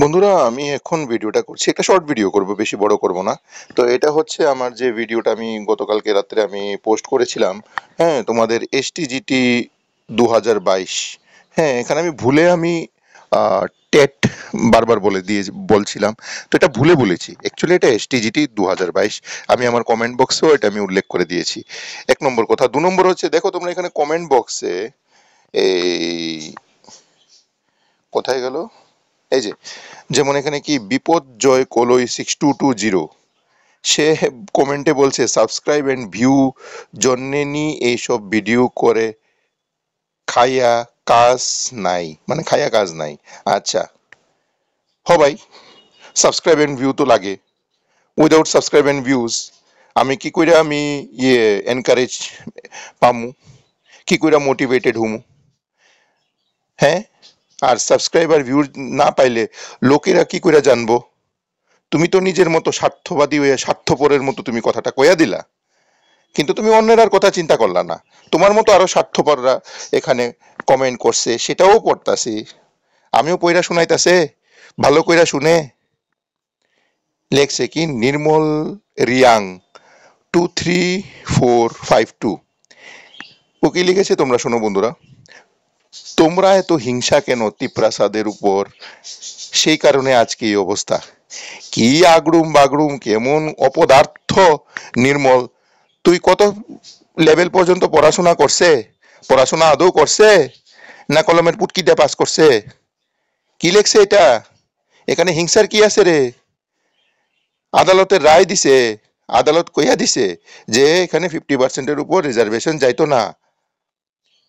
বন্ধুরা আমি এখন ভিডিওটা করছি একটা শর্ট ভিডিও করব বেশি বড় করব না তো এটা হচ্ছে আমার যে ভিডিওটা আমি গতকালকে রাত্রে আমি পোস্ট করেছিলাম হ্যাঁ তোমাদের টি দু হাজার বাইশ হ্যাঁ এখানে আমি ভুলে আমি টেট বারবার বলে দিয়ে বলছিলাম তো এটা ভুলে বলেছি অ্যাকচুয়ালি এটা টি দু হাজার বাইশ আমি আমার কমেন্ট বক্সেও এটা আমি উল্লেখ করে দিয়েছি এক নম্বর কথা দু নম্বর হচ্ছে দেখো তোমরা এখানে কমেন্ট বক্সে এই কোথায় গেল এই যে যেমন এখানে কি Bipad Joy Kalai six two two zero সে কমেন্টে বলছে সাবস্ক্রাইব অ্যান্ড ভিউ জন্যে নি এইসব ভিডিও করে খাইয়া কাজ নাই মানে খাইয়া কাজ নাই আচ্ছা হ ভাই সাবস্ক্রাইব অ্যান্ড ভিউ তো লাগে উইদাউট সাবস্ক্রাইব অ্যান্ড ভিউজ আমি কি করে আমি ইয়ে এনকারেজ পামু কি করে মোটিভেটেড হুমু হ্যাঁ আর সাবস্ক্রাইবার ভিউ না পাইলে লোকেরা কি করে জানবো তুমি তো নিজের মতো স্বার্থবাদী হয়ে স্বার্থপরের মতো তুমি কথাটা কয়া দিলা কিন্তু তুমি অন্যের আর কথা চিন্তা করলা না তোমার মতো আরো স্বার্থপররা এখানে কমেন্ট করছে সেটাও পড়তাছি আমিও পয়রা শুনাইতাছে ভালো কইরা শুনে লেখছে কি Nirmal Riang two three four five two ও কি লিখেছে তোমরা শোনো বন্ধুরা তোমরা এত হিংসা কেন তিপ্রাসাদের উপর সেই কারণে আজকে এই অবস্থা কি আগড়ুম বাগড়ুম কেমন অপদার্থ নির্মল তুই কত লেভেল পর্যন্ত পড়াশোনা করছে পড়াশোনা আদৌ করছে না কলমের পুটকি দিয়ে পাস করছে কি লেখছে এটা এখানে হিংসার কি আছে রে আদালতের রায় দিছে আদালত কইয়া দিছে যে এখানে ফিফটি পার্সেন্টের উপর রিজার্ভেশন যাইতো না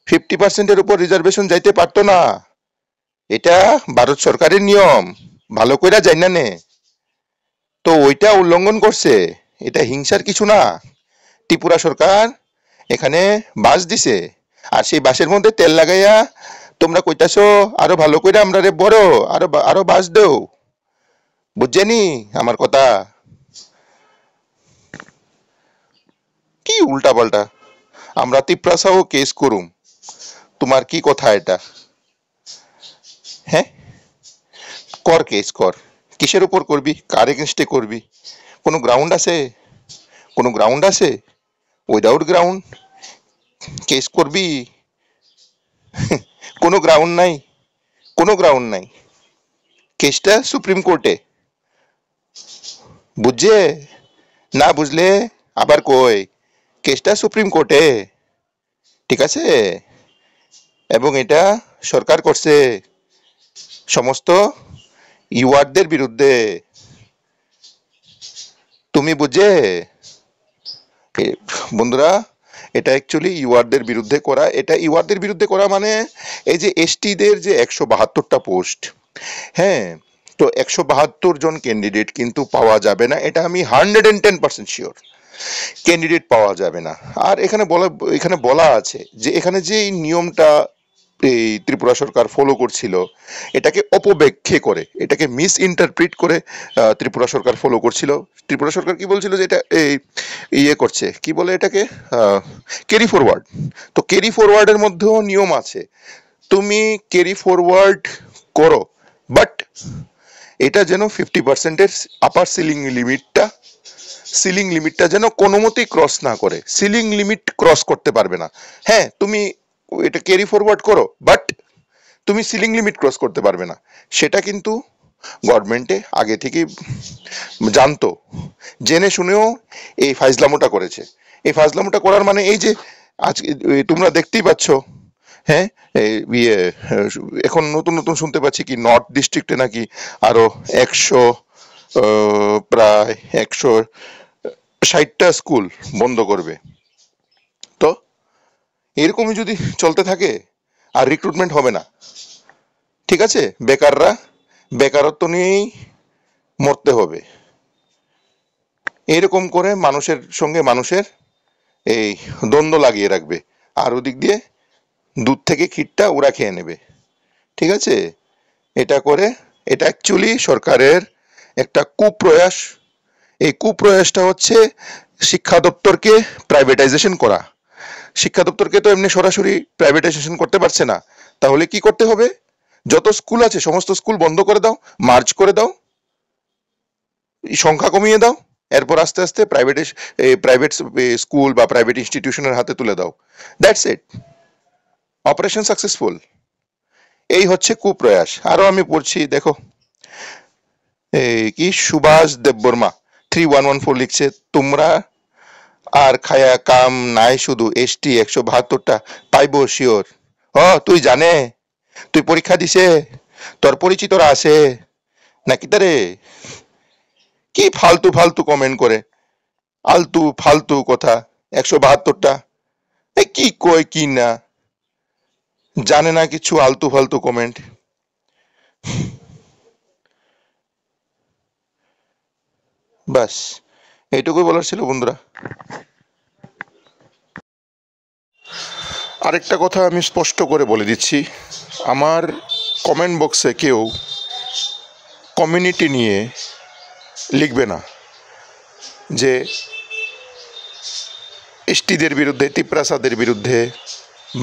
ফিফটি পার্সেন্টের উপর রিজার্ভেশন যাইতে পারত না এটা ভারত সরকারের নিয়ম ভালো কইরা যাই না নে তো ওইটা উল্লঙ্ঘন করছে এটা হিংসার কিছু না ত্রিপুরা সরকার এখানে বাস দিছে আর সেই বাসের মধ্যে তেল লাগাইয়া তোমরা কইতাছো আরো ভালো করে আমরা রে বড় আরো আরো বাস দেও নি আমার কথা কি উল্টা পাল্টা আমরা তিপ্রাসাও কেস করুম তোমার কি কথা এটা হ্যাঁ কর কেস কর কিসের উপর করবি কার এগেনস্টে করবি কোনো গ্রাউন্ড আছে কোনো গ্রাউন্ড আছে উইদাউট গ্রাউন্ড কেস করবি কোনো গ্রাউন্ড নাই কোনো গ্রাউন্ড নাই কেসটা সুপ্রিম কোর্টে বুঝছে না বুঝলে আবার কই কেসটা সুপ্রিম কোর্টে ঠিক আছে এবং এটা সরকার করছে সমস্ত ইউয়ারদের বিরুদ্ধে তুমি বুঝে বন্ধুরা এটা অ্যাকচুয়ালি ইউআরদের বিরুদ্ধে করা এটা ইউআরদের বিরুদ্ধে করা মানে এই যে এসটিদের যে একশো বাহাত্তরটা পোস্ট হ্যাঁ তো একশো বাহাত্তর জন ক্যান্ডিডেট কিন্তু পাওয়া যাবে না এটা আমি hundred and ten percent sure candidate পাওয়া যাবে না আর এখানে বলা এখানে বলা আছে যে এখানে যে নিয়মটা এই ত্রিপুরা সরকার ফলো করছিল এটাকে অপব্যাখ্যে করে এটাকে মিস ইন্টারপ্রিট করে ত্রিপুরা সরকার ফলো করছিল ত্রিপুরা সরকার কি বলছিল যে এটা এই ইয়ে করছে কি বলে এটাকে ক্যারি ফরওয়ার্ড তো ক্যারি ফরওয়ার্ডের মধ্যেও নিয়ম আছে তুমি ক্যারি ফরওয়ার্ড করো বাট এটা যেন ফিফটি পার্সেন্টের আপার সিলিং লিমিটটা সিলিং লিমিটটা যেন কোনো মতেই ক্রস না করে সিলিং লিমিট ক্রস করতে পারবে না হ্যাঁ তুমি এটা ক্যারি ফরওয়ার্ড করো বাট তুমি সিলিং লিমিট ক্রস করতে পারবে না সেটা কিন্তু গভর্নমেন্টে আগে থেকেই জানতো জেনে শুনেও এই ফাজলামোটা করেছে এই ফাইজলামোটা করার মানে এই যে আজকে তোমরা দেখতেই পাচ্ছ হ্যাঁ ইয়ে এখন নতুন নতুন শুনতে পাচ্ছি কি নর্থ ডিস্ট্রিক্টে নাকি আরো একশো প্রায় একশো ষাটটা স্কুল বন্ধ করবে তো এরকমই যদি চলতে থাকে আর রিক্রুটমেন্ট হবে না ঠিক আছে বেকাররা বেকারত্ব নিয়েই মরতে হবে এরকম করে মানুষের সঙ্গে মানুষের এই দ্বন্দ্ব লাগিয়ে রাখবে আর ওদিক দিয়ে দুধ থেকে ক্ষীরটা ওরা খেয়ে নেবে ঠিক আছে এটা করে এটা অ্যাকচুয়ালি সরকারের একটা কুপ্রয়াস এই কুপ্রয়াসটা হচ্ছে শিক্ষা দপ্তরকে প্রাইভেটাইজেশন করা শিক্ষা দপ্তরকে তো এমনি সরাসরি প্রাইভেটাইজেশন করতে পারছে না তাহলে কি করতে হবে যত স্কুল আছে সমস্ত স্কুল বন্ধ করে দাও মার্চ করে দাও সংখ্যা কমিয়ে দাও এরপর আস্তে আস্তে প্রাইভেট প্রাইভেট স্কুল বা প্রাইভেট ইনস্টিটিউশনের হাতে তুলে দাও দ্যাটস ইট অপারেশন সাকসেসফুল এই হচ্ছে কুপ্রয়াস আরও আমি পড়ছি দেখো কি Subhash Debbarma three one one four লিখছে তোমরা আর খায়া কাম নাই শুধু এসটি একশো বাহাত্তরটা পাইব শিওর ও তুই জানে তুই পরীক্ষা দিছে তোর পরিচিতরা আছে নাকি তারে কি ফালতু ফালতু কমেন্ট করে আলতু ফালতু কথা একশো বাহাত্তরটা কি কয় কি না জানে না কিছু আলতু ফালতু কমেন্ট ব্যাস এইটুকুই বলার ছিল বন্ধুরা আরেকটা কথা আমি স্পষ্ট করে বলে দিচ্ছি আমার কমেন্ট বক্সে কেউ কমিউনিটি নিয়ে লিখবে না যে এসটিদের বিরুদ্ধে তিপ্রাসাদের বিরুদ্ধে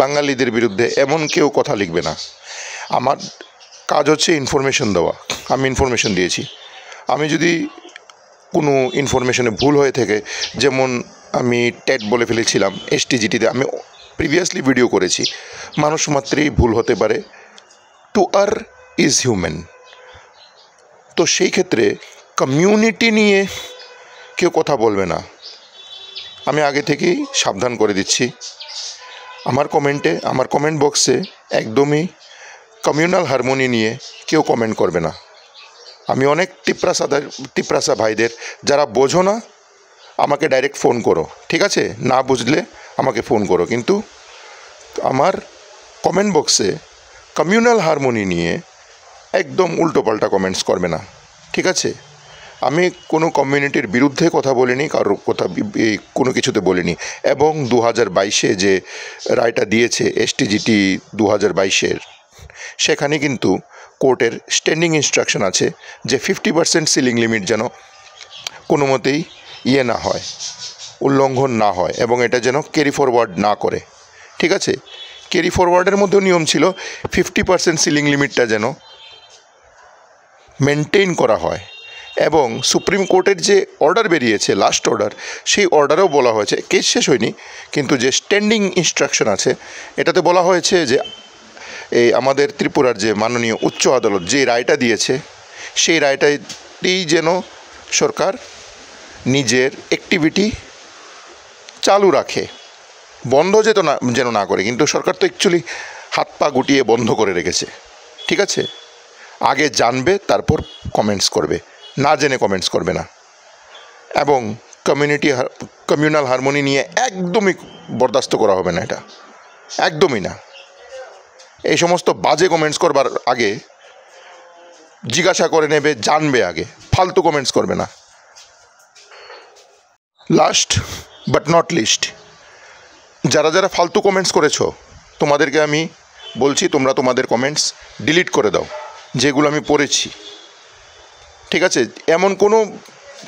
বাঙালিদের বিরুদ্ধে এমন কেউ কথা লিখবে না আমার কাজ হচ্ছে ইনফরমেশন দেওয়া আমি ইনফরমেশন দিয়েছি আমি যদি কোনো ইনফরমেশনে ভুল হয়ে থাকে যেমন আমি ট্যাট বলে ফেলেছিলাম এসটিজিটিতে আমি প্রিভিয়াসলি ভিডিও করেছি মানুষ মাত্রেই ভুল হতে পারে টু আর ইজ হিউম্যান তো সেই ক্ষেত্রে কমিউনিটি নিয়ে কেউ কথা বলবে না আমি আগে থেকেই সাবধান করে দিচ্ছি আমার কমেন্টে আমার কমেন্ট বক্সে একদমই কমিউনাল হারমোনি নিয়ে কেউ কমেন্ট করবে না আমি অনেক টিপ্রাসাদার টিপ্রাসা ভাইদের যারা বোঝো না আমাকে ডাইরেক্ট ফোন করো ঠিক আছে না বুঝলে আমাকে ফোন করো কিন্তু আমার কমেন্ট বক্সে কমিউনাল হারমোনি নিয়ে একদম উল্টোপাল্টা কমেন্টস করবে না ঠিক আছে আমি কোনো কমিউনিটির বিরুদ্ধে কথা বলিনি কারোর কথা কোনো কিছুতে বলিনি এবং দু হাজার বাইশে যে রায়টা দিয়েছে এসটিজিটি দু হাজার বাইশের সেখানে কিন্তু কোর্টের স্ট্যান্ডিং ইনস্ট্রাকশন আছে যে ফিফটি পার্সেন্ট সিলিং লিমিট যেন কোনো মতেই ইয়ে না হয় উল্লঙ্ঘন না হয় এবং এটা যেন ক্যারি ফরওয়ার্ড না করে ঠিক আছে ক্যারি ফরওয়ার্ডের মধ্যেও নিয়ম ছিল ফিফটি পার্সেন্ট সিলিং লিমিটটা যেন মেনটেন করা হয় এবং সুপ্রিম কোর্টের যে অর্ডার বেরিয়েছে লাস্ট অর্ডার সেই অর্ডারেও বলা হয়েছে কেস শেষ হয়নি কিন্তু যে স্ট্যান্ডিং ইনস্ট্রাকশন আছে এটাতে বলা হয়েছে যে এই আমাদের ত্রিপুরার যে মাননীয় উচ্চ আদালত যে রায়টা দিয়েছে সেই রায়টাটি যেন সরকার নিজের অ্যাক্টিভিটি চালু রাখে বন্ধ যেত না যেন না করে কিন্তু সরকার তো অ্যাকচুয়ালি হাত পা গুটিয়ে বন্ধ করে রেখেছে ঠিক আছে আগে জানবে তারপর কমেন্টস করবে না জেনে কমেন্টস করবে না এবং কমিউনিটি কমিউনাল হারমোনি নিয়ে একদমই বরদাস্ত করা হবে না এটা একদমই না এই সমস্ত বাজে কমেন্টস করবার আগে জিজ্ঞাসা করে নেবে জানবে আগে ফালতু কমেন্টস করবে না লাস্ট বাট নট লিস্ট যারা যারা ফালতু কমেন্টস করেছো তোমাদেরকে আমি বলছি তোমরা তোমাদের কমেন্টস ডিলিট করে দাও যেগুলো আমি পড়েছি ঠিক আছে এমন কোনো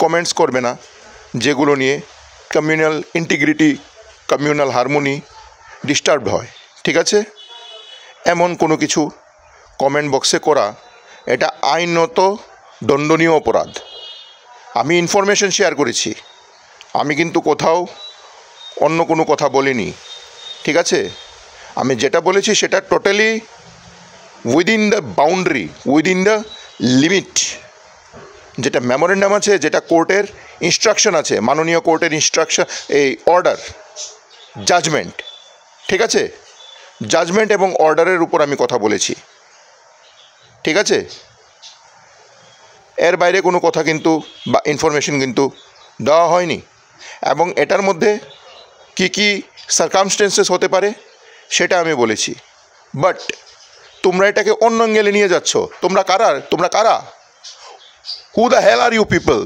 কমেন্টস করবে না যেগুলো নিয়ে communal integrity communal harmony disturbed হয় ঠিক আছে এমন কোনো কিছু কমেন্ট বক্সে করা এটা আইনত দণ্ডনীয় অপরাধ আমি ইনফরমেশন শেয়ার করেছি আমি কিন্তু কোথাও অন্য কোনো কথা বলিনি ঠিক আছে আমি যেটা বলেছি সেটা totally within the boundary within the limit যেটা মেমোরেন্ডাম আছে যেটা কোর্টের ইনস্ট্রাকশন আছে মাননীয় কোর্টের ইনস্ট্রাকশন এই অর্ডার জাজমেন্ট ঠিক আছে জাজমেন্ট এবং অর্ডারের উপর আমি কথা বলেছি ঠিক আছে এর বাইরে কোনো কথা কিন্তু বা ইনফরমেশন কিন্তু দেওয়া হয়নি এবং এটার মধ্যে কি কি সার্কামস্টেন্সেস হতে পারে সেটা আমি বলেছি বাট তোমরা এটাকে অন্য অ্যাঙ্গেলে নিয়ে যাচ্ছ তোমরা কারা তোমরা কারা who the hell are you people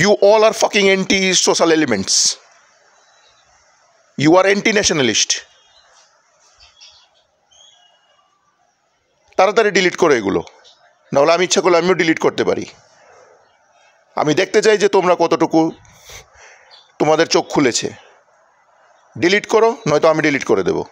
you all are fucking anti social elements you are anti nationalist তাড়াতাড়ি ডিলিট করো এগুলো নাহলে আমি ইচ্ছা করলে আমিও ডিলিট করতে পারি আমি দেখতে চাই যে তোমরা কতটুকু তোমাদের চোখ খুলেছে ডিলিট করো নয়তো আমি ডিলিট করে দেবো